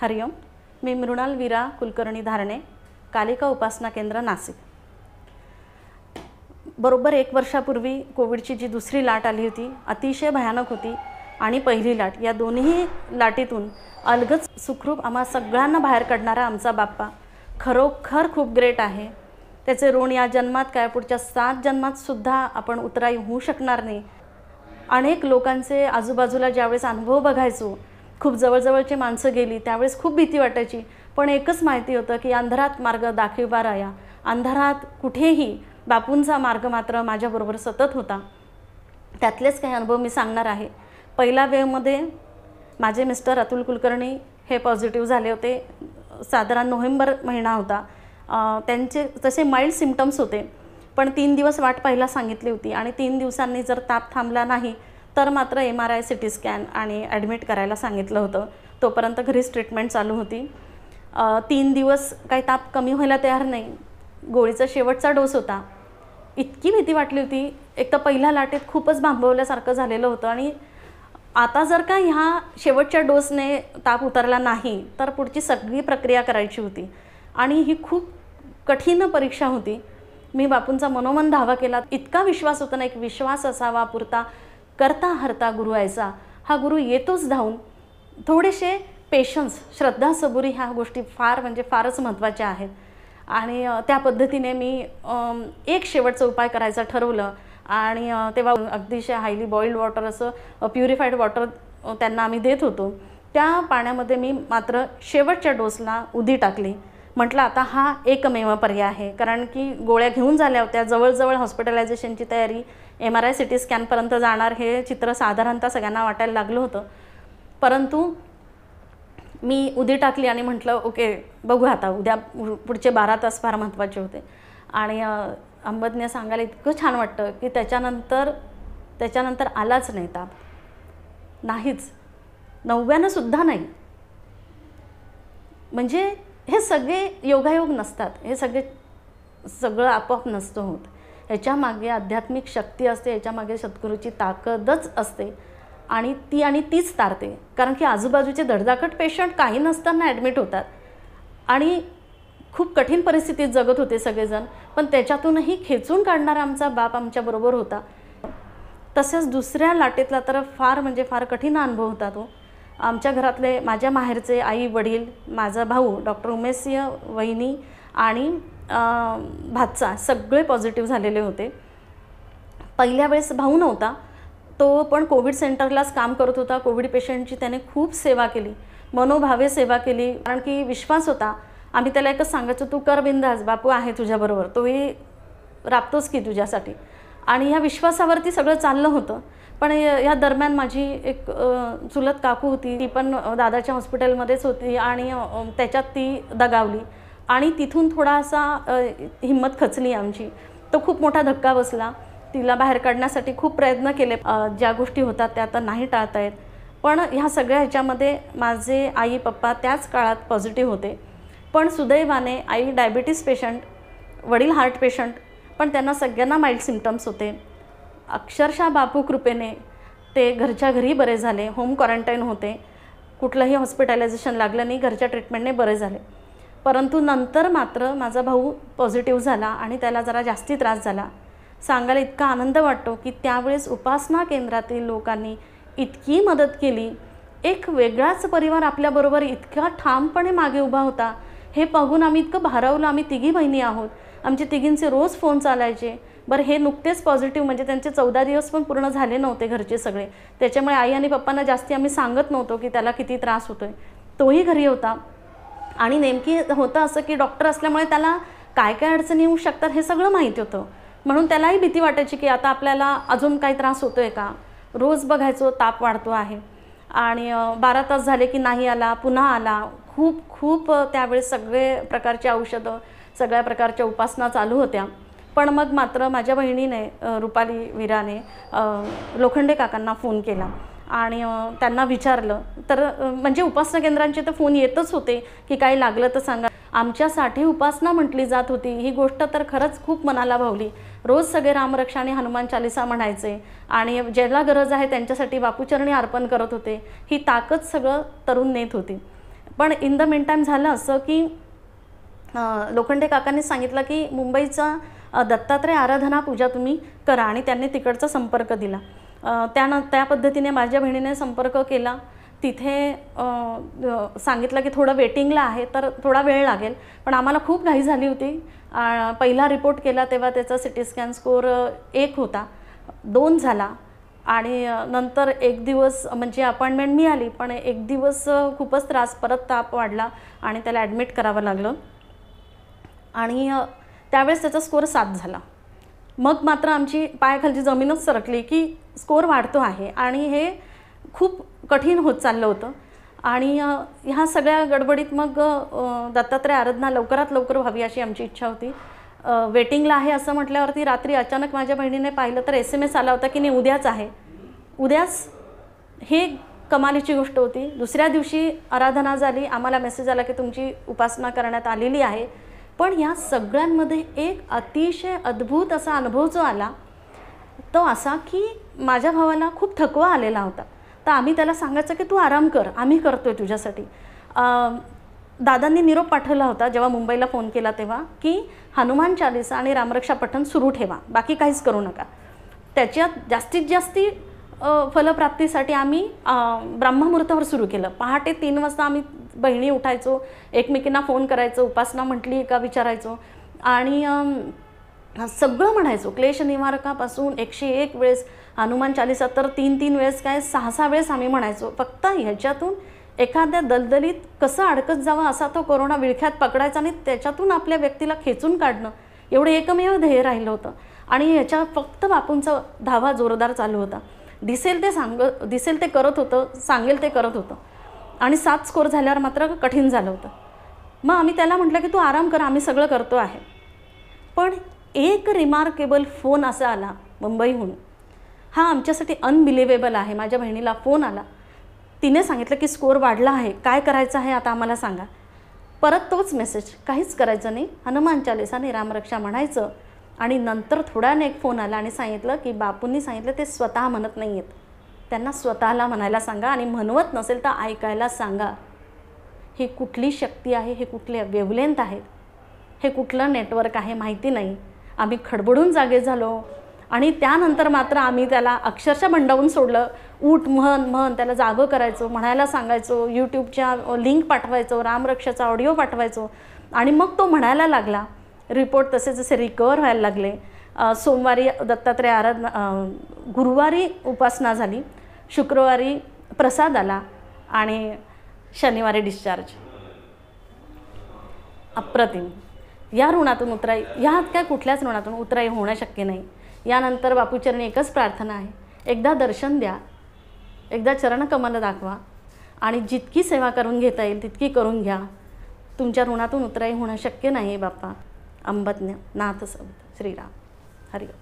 हरिओम मी मृणाल वीरा कुलकर्णी धारणे कालिका उपासना केंद्र नाशिक बरोबर एक वर्षापूर्वी कोविडची जी दुसरी लाट आली होती अतिशय भयानक होती आणि पहिली लाट या दोन्ही लाटीतून अलगच सुखरूप आम्हा सगळ्यांना बाहेर काढणारा आमचा बाप्पा खरोखर खूप ग्रेट आहे त्याचे ऋण या जन्मात काय पुढच्या सात जन्मातसुद्धा आपण उतराई होऊ शकणार नाही अनेक लोकांचे आजूबाजूला ज्यावेळेस अनुभव बघायचो खूप जवळजवळची माणसं गेली त्यावेळेस खूप भीती वाटायची पण एकच माहिती होतं की अंधारात मार्ग दाखविवा या अंधारात कुठेही बापूंचा मार्ग मात्र माझ्याबरोबर सतत होता त्यातलेच काही अनुभव मी सांगणार आहे पहिल्या वेवमध्ये माझे मिस्टर अतुल कुलकर्णी हे पॉझिटिव्ह झाले होते साधारण नोव्हेंबर महिना होता त्यांचे तसे माइल्ड सिमटम्स होते पण तीन दिवस वाट पाहायला सांगितली होती आणि तीन दिवसांनी जर ताप थांबला नाही तर मात्र M R I C T scan आणि ॲडमिट करायला सांगितलं होतं तोपर्यंत घरीच ट्रीटमेंट चालू होती तीन दिवस काही ताप कमी व्हायला तयार नाही गोळीचा शेवटचा डोस होता इतकी भीती वाटली होती एक तर पहिल्या लाटेत खूपच भांबवल्यासारखं झालेलं होतं आणि आता जर का ह्या शेवटच्या डोसने ताप उतरला नाही तर पुढची सगळी प्रक्रिया करायची होती आणि ही खूप कठीण परीक्षा होती मी बापूंचा मनोमन धावा केला इतका विश्वास होता ना एक विश्वास असावा पुरता करता हरता गुरु यायचा हा गुरु येतोच धावून थोडेसे पेशन्स श्रद्धा सबुरी ह्या गोष्टी फार म्हणजे फारच महत्त्वाच्या आहेत आणि त्या पद्धतीने मी एक शेवटचा उपाय करायचा ठरवलं आणि तेव्हा अगदीशे हायली बॉईल्ड वॉटर असं प्युरिफाईड वॉटर त्यांना आम्ही देत होतो त्या पाण्यामध्ये मी मात्र शेवटच्या डोसला उदी टाकली म्हटलं आता हा एकमेव पर्याय आहे कारण की गोळ्या घेऊन झाल्या होत्या जवळजवळ हॉस्पिटलायझेशनची तयारी M R I C T स्कॅनपर्यंत जाणार हे चित्र साधारणतः सगळ्यांना वाटायला लागलं होतं परंतु मी उदी टाकली आणि म्हटलं ओके बघू आता उद्या पुढचे बारा तास फार महत्त्वाचे होते आणि अंबदने सांगायला इतकं छान वाटतं की त्याच्यानंतर त्याच्यानंतर आलाच नाही ताप नाहीच नवव्यानं सुद्धा नाही म्हणजे हे सगळे योगायोग नसतात हे सगळे सगळं आपोआप नसतं होत ह्याच्यामागे आध्यात्मिक शक्ती असते याच्यामागे सद्गुरूची ताकदच असते आणि ती आणि तीच तारते कारण की आजूबाजूचे धडधाकट पेशंट काही नसताना ॲडमिट होतात आणि खूप कठीण परिस्थितीत जगत होते सगळेजण पण त्याच्यातूनही खेचून काढणारा आमचा बाप आमच्याबरोबर होता तसेच दुसऱ्या लाटेतला तर फार म्हणजे फार कठीण अनुभव होता तो आमच्या घरातले माझ्या माहेरचे आई वडील माझा भाऊ डॉक्टर उमेश सिंह वहिनी आणि भातचा सगळे पॉझिटिव्ह झालेले होते पहिल्या वेळेस भाऊ नव्हता तो पण कोविड सेंटरलाच काम करत होता कोविड पेशंटची त्याने खूप सेवा केली मनोभावे सेवा केली कारण की विश्वास होता आम्ही त्याला एकच सांगायचो तू कर बिंदास बापू आहे तुझ्याबरोबर तोही राबतोच की तुझ्यासाठी आणि ह्या विश्वासावरती सगळं चाललं होतं पण या दरम्यान माझी एक चुलत काकू होती ती पण दादाच्या हॉस्पिटलमध्येच होती आणि त्याच्यात ती दगावली आणि तिथून थोडासा हिंमत खचली आमची तो खूप मोठा धक्का बसला तिला बाहेर काढण्यासाठी खूप प्रयत्न केले ज्या गोष्टी होतात त्या आता नाही टाळता आहेत पण ह्या सगळ्या ह्याच्यामध्ये माझे आई पप्पा त्याच काळात पॉझिटिव्ह होते पण सुदैवाने आई डायबिटीस पेशंट वडील हार्ट पेशंट पण त्यांना सगळ्यांना माइल्ड सिमटम्स होते अक्षरशः बापू कृपेने ते घरच्या घरी बरे झाले होम क्वारंटाईन होते कुठलंही हॉस्पिटलायझेशन लागलं नाही घरच्या ट्रीटमेंटने बरे झाले परंतु नंतर मात्र माझा भाऊ पॉझिटिव्ह झाला आणि त्याला जरा जास्ती त्रास झाला सांगायला इतका आनंद वाटतो की त्यावेळेस उपासना केंद्रातील लोकांनी इतकी मदत केली एक वेगळाच परिवार आपल्याबरोबर इतका ठामपणे मागे उभा होता हे पाहून आम्ही इतकं भारावलं आम्ही तिघी बहिणी आहोत आमचे तिघींचे रोज फोन चालायचे बरं हे नुकतेच पॉझिटिव्ह म्हणजे त्यांचे चौदा दिवस पण पूर्ण झाले नव्हते घरचे सगळे त्याच्यामुळे आई आणि पप्पांना जास्ती आम्ही सांगत नव्हतो की त्याला किती त्रास होतो आहे तोही घरी होता आणि नेमकी होतं असं की डॉक्टर असल्यामुळे त्याला काय काय अडचणी येऊ शकतात हे सगळं माहिती होतं म्हणून त्यालाही भीती वाटायची की आता आपल्याला अजून काही त्रास होतो आहे का रोज बघायचो ताप वाढतो आहे आणि बारा तास झाले की नाही आला पुन्हा आला खूप खूप त्यावेळेस सगळे प्रकारचे औषधं सगळ्या प्रकारच्या उपासना चालू होत्या पण मग मात्र माझ्या बहिणीने रुपाली वीराने लोखंडे काकांना फोन केला आणि त्यांना विचारलं तर म्हणजे उपासना केंद्रांचे तर फोन येतच होते की काही लागलं तर सांगा आमच्यासाठी उपासना म्हटली जात होती ही गोष्ट तर खरंच खूप मनाला भावली रोज सगळे रामरक्षाने हनुमान चालिसा म्हणायचे आणि ज्याला गरज आहे त्यांच्यासाठी बापूचरणी अर्पण करत होते ही ताकद सगळं तरुण नेत होती पण इन द मेन टाईम झालं असं की लोखंडे काकांनी सांगितलं की मुंबईचा दत्तात्रय आराधना पूजा तुम्ही करा आणि त्यांनी तिकडचा संपर्क दिला त्यानं त्या पद्धतीने माझ्या बहिणीने संपर्क केला तिथे सांगितलं की थोडं वेटिंगला आहे तर थोडा वेळ लागेल पण आम्हाला खूप घाई झाली होती पहिला रिपोर्ट केला तेव्हा त्याचा सी स्कॅन स्कोअर एक होता दोन झाला आणि नंतर एक दिवस म्हणजे अपॉइंटमेंट मिळाली पण एक दिवस खूपच त्रास परत ताप वाढला आणि त्याला ॲडमिट करावं लागलं आणि त्यावेळेस त्याचा स्कोअर सात झाला मग मात्र आमची पायाखालची जमीनच सरकली की स्कोअर वाढतो आहे आणि हे खूप कठीण होत चाललं होतं आणि ह्या सगळ्या गडबडीत मग दत्तात्रय आराधना लवकरात लवकर व्हावी अशी आमची इच्छा होती वेटिंगला आहे असं म्हटल्यावरती रात्री अचानक माझ्या बहिणीने पाहिलं तर एस एम एस आला होता की नाही उद्याच आहे उद्याच हे कमालीची गोष्ट होती दुसऱ्या दिवशी आराधना झाली आम्हाला मेसेज आला की तुमची उपासना करण्यात आलेली आहे पण या सगळ्यांमध्ये एक अतिशय अद्भुत असा अनुभव जो आला तो असा की माझ्या भावाला खूप थकवा आलेला होता तर आम्ही त्याला सांगायचं की तू आराम कर आम्ही करतो आहे तुझ्यासाठी दादांनी निरोप पाठवला होता जेव्हा मुंबईला फोन केला तेव्हा की हनुमान चालिसा आणि रामरक्षा पठण सुरू ठेवा बाकी काहीच करू नका त्याच्यात जास्तीत जास्ती फलप्राप्तीसाठी आम्ही ब्रह्ममुहूर्तावर सुरू केलं पहाटे तीन वाजता आम्ही बहिणी उठायचो एकमेकींना फोन करायचो उपासना म्हटली का विचारायचो आणि सगळं म्हणायचो क्लेश निवारकापासून एकशे एक वेळेस हनुमान चालिसा तर तीन तीन वेळेस काय सहा सहा वेळेस आम्ही म्हणायचो फक्त ह्याच्यातून एखाद्या दलदलीत कसं अडकत जावं असा तो कोरोना विळख्यात पकडायचा आणि त्याच्यातून आपल्या व्यक्तीला खेचून काढणं एवढं एकमेव ध्येय राहिलं होतं आणि ह्याच्या फक्त बापूंचा धावा जोरदार चालू होता दिसेल ते सांग दिसेल ते करत होतं सांगेल ते करत होतं आणि सात स्कोअर झाल्यावर मात्र कठीण झालं होतं मग आम्ही त्याला म्हटलं की तू आराम कर आम्ही सगळं करतो आहे पण एक रिमार्केबल फोन असा आला मुंबईहून हा आमच्यासाठी अनबिलिवेबल आहे माझ्या बहिणीला फोन आला तिने सांगितलं की स्कोअर वाढला आहे काय करायचं आहे आता आम्हाला सांगा परत तोच मेसेज काहीच करायचं नाही हनुमान चालिसाने रामरक्षा म्हणायचं आणि नंतर थोड्याने एक फोन आला आणि सांगितलं की बापूंनी सांगितलं ते स्वतः म्हणत नाही आहेत त्यांना स्वतःला म्हणायला सांगा आणि म्हणवत नसेल तर ऐकायला सांगा ही कुठली शक्ती आहे हे कुठले वेवलेंथ आहेत हे कुठलं नेटवर्क आहे माहिती नाही आम्ही खडबडून जागे झालो आणि त्यानंतर मात्र आम्ही त्याला अक्षरशः भंडावून सोडलं ऊट म्हण म्हण त्याला जागं करायचो म्हणायला सांगायचो यूट्यूबच्या लिंक पाठवायचो रामरक्षाचा ऑडिओ पाठवायचो आणि मग तो म्हणायला लागला रिपोर्ट तसे जसे रिकवर व्हायला लागले सोमवारी दत्तात्रय आराधना गुरुवारी उपासना झाली शुक्रवारी प्रसाद आला आणि शनिवारी डिस्चार्ज अप्रतिम या ऋणातून उतराई ह्या काय कुठल्याच ऋणातून उतराई होणं शक्य नाही यानंतर बापूचरणी एकच प्रार्थना आहे एकदा दर्शन द्या एकदा चरणकमल दाखवा आणि जितकी सेवा करून घेता येईल तितकी करून घ्या तुमच्या ऋणातून उतराई होणं शक्य नाही बाप्पा अंबज्ञ नाथ सब श्रीराम हरिओम